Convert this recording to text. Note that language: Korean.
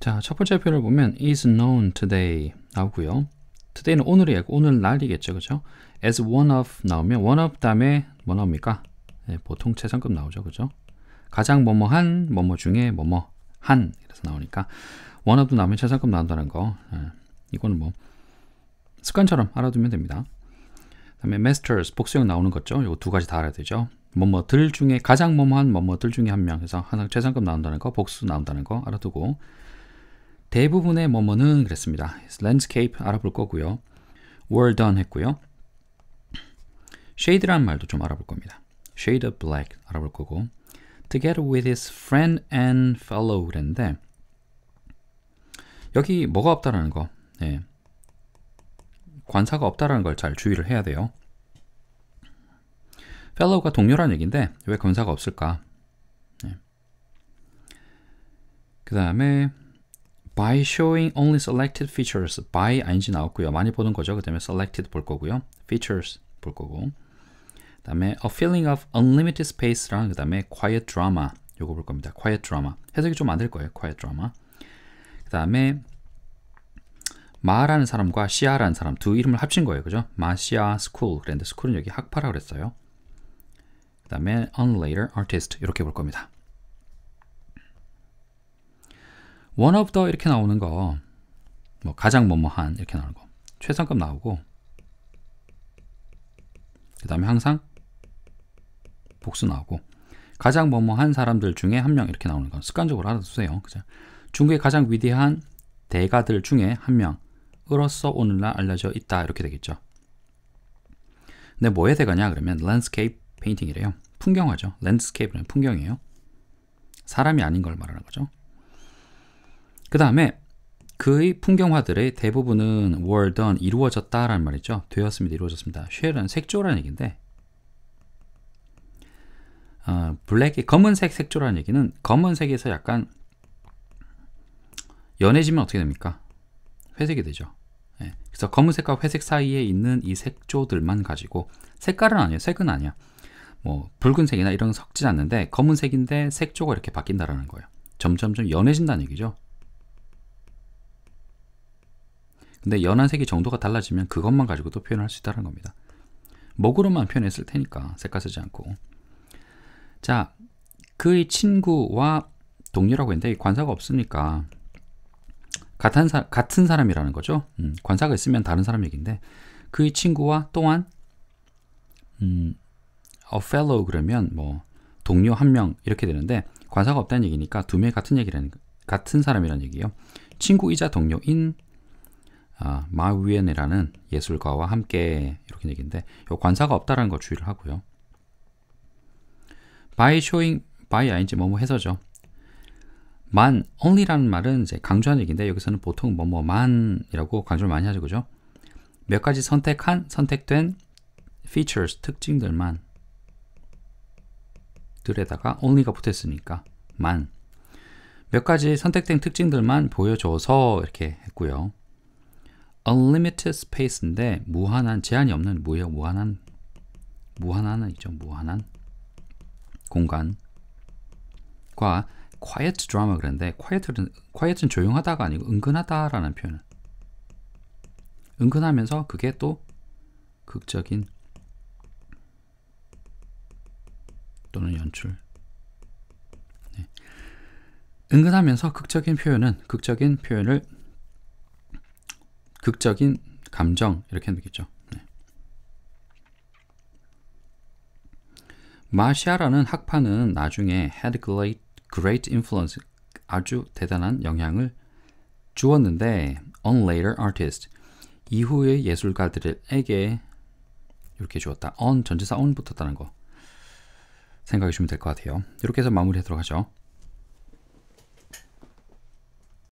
자, 첫 번째 표현을 보면 is known today 나오고요. today는 오늘이에요. 오늘 날이겠죠. 그죠? as one of 나오면 one of 다음에 뭐 나옵니까? 네, 보통 최상급 나오죠. 그죠? 가장 뭐뭐한, 뭐뭐 중에 뭐뭐한 이래서 나오니까 one of도 나오면 최상급 나온다는 거 네, 이거는 뭐 습관처럼 알아두면 됩니다. 그 다음에 masters 복수형 나오는 거죠. 이거 두 가지 다 알아야 되죠. 뭐뭐들 중에 가장 뭐뭐한 뭐뭐들 중에 한 명. 그래서 항상 최상급 나온다는 거, 복수 나온다는 거 알아두고 대부분의 뭐뭐는 그랬습니다. landscape 알아볼 거고요. w e r l done 했고요. shade라는 말도 좀 알아볼 겁니다. shade of black 알아볼 거고 together with his friend and fellow 그랬는데 여기 뭐가 없다라는 거 예. 관사가 없다라는 걸 잘 주의를 해야 돼요. fellow가 동료란 얘기인데 왜 검사가 없을까? 예. 네. 그 다음에 by showing only selected features by ing 나왔고요. 많이 보는 거죠. 그 다음에 selected 볼 거고요. features 볼 거고 그 다음에 a feeling of unlimited space랑 그 다음에 quiet drama 요거 볼 겁니다. quiet drama 해석이 좀 안 될 거예요. quiet drama 그 다음에 마라는 사람과 시아라는 사람 두 이름을 합친 거예요. 그죠? 마시아 스쿨 그랬는데 스쿨은 여기 학파라고 그랬어요. 그 다음에 on later artist 이렇게 볼 겁니다. one of the 이렇게 나오는 거, 뭐 가장 뭐뭐한 이렇게 나오는 거, 최상급 나오고, 그 다음에 항상 복수 나오고, 가장 뭐뭐한 사람들 중에 한 명 이렇게 나오는 건 습관적으로 알아두세요. 그죠? 중국의 가장 위대한 대가들 중에 한 명으로서 오늘날 알려져 있다 이렇게 되겠죠. 근데 뭐에 대가냐 그러면 landscape painting이래요. 풍경화죠. landscape는 풍경이에요. 사람이 아닌 걸 말하는 거죠. 그 다음에 그의 풍경화들의 대부분은 were done, 이루어졌다라는 말이죠. 되었습니다. 이루어졌습니다. 쉐은 색조라는 얘기인데 어, 블랙의 검은색 색조라는 얘기는 검은색에서 약간 연해지면 어떻게 됩니까? 회색이 되죠. 예. 그래서 검은색과 회색 사이에 있는 이 색조들만 가지고 색깔은 아니에요. 색은 아니야. 뭐 붉은색이나 이런 건섞지 않는데 검은색인데 색조가 이렇게 바뀐다라는 거예요. 점점점 연해진다는 얘기죠. 근데 연한색이 정도가 달라지면 그것만 가지고도 표현할 수 있다는 겁니다. 목으로만 표현했을 테니까 색깔 쓰지 않고 자 그의 친구와 동료라고 했는데 관사가 없으니까 같은, 사, 같은 사람이라는 거죠. 음, 관사가 있으면 다른 사람 얘기인데 그의 친구와 또한 음, a fellow 그러면 뭐 동료 한 명 이렇게 되는데 관사가 없다는 얘기니까 두 명이 같은 얘기라는 같은 사람이라는 얘기예요. 친구이자 동료인 아, 마위엔이라는 예술가와 함께 이렇게 얘기인데 요 관사가 없다라는 거 주의를 하고요. by showing by ing 뭐뭐 해서죠. 만 only라는 말은 이제 강조한 얘기인데 여기서는 보통 뭐 뭐만이라고 강조를 많이 하죠, 그죠? 몇 가지 선택한 선택된 features 특징들만 들에다가 only가 붙었으니까 만 몇 가지 선택된 특징들만 보여줘서 이렇게 했고요. unlimited space인데 무한한 제한이 없는 무여 무한한 무한한 있죠 무한한 공간과 quiet drama 그런데 q u i e t 는 quiet은 조용하다가 아니고 은근하다라는 표현. 은근하면서 그게 또 극적인 또는 연출. 네. 은근하면서 극적인 표현은 극적인 표현을 극적인 감정 이렇게 되겠죠. 네. 마시아라는 학파는 나중에 had great, great influence, 아주 대단한 영향을 주었는데 on later artists, 이후의 예술가들에게 이렇게 주었다. on 전치사 on 붙었다는 거 생각해 주시면 될 것 같아요. 이렇게 해서 마무리하도록 하죠.